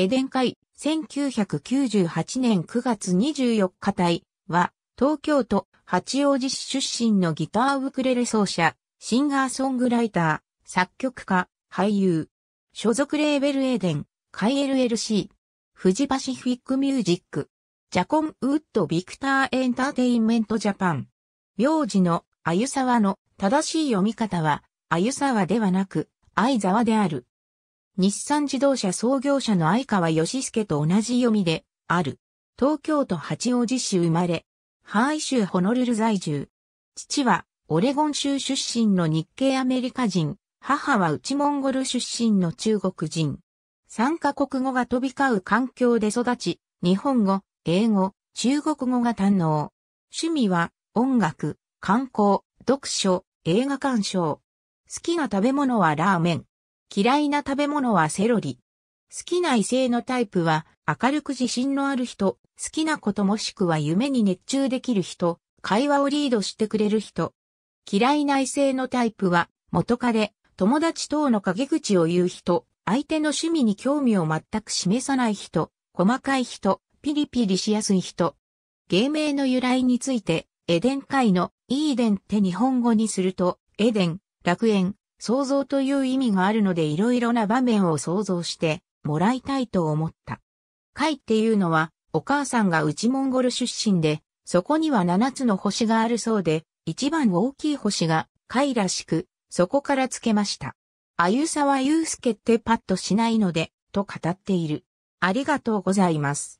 エデン会、1998年9月24日隊は、東京都八王子市出身のギターウクレレ奏者、シンガーソングライター、作曲家、俳優。所属レーベルエデン、会 l l c 富士パシフィックミュージック、ジャコンウッドビクターエンターテインメントジャパン。名字のあゆさわの正しい読み方は、あゆさわではなく、あいざわである。日産自動車創業者の相川義介と同じ読みで、ある。東京都八王子市生まれ。ハーイ州ホノルル在住。父は、オレゴン州出身の日系アメリカ人。母は内モンゴル出身の中国人。参カ国語が飛び交う環境で育ち、日本語、英語、中国語が堪能。趣味は音楽、観光、読書、映画鑑賞。好きな食べ物はラーメン。嫌いな食べ物はセロリ。好きな異性のタイプは、明るく自信のある人、好きなこともしくは夢に熱中できる人、会話をリードしてくれる人。嫌いな異性のタイプは、元彼、友達等の陰口を言う人、相手の趣味に興味を全く示さない人、細かい人、ピリピリしやすい人。芸名の由来について、エデン界のイーデンって日本語にすると、エデン、楽園、想像という意味があるのでいろいろな場面を想像してもらいたいと思った。貝っていうのはお母さんが内モンゴル出身で、そこには7つの星があるそうで、一番大きい星が貝らしく、そこからつけました。あゆさはゆうすけってパッとしないので、と語っている。ありがとうございます。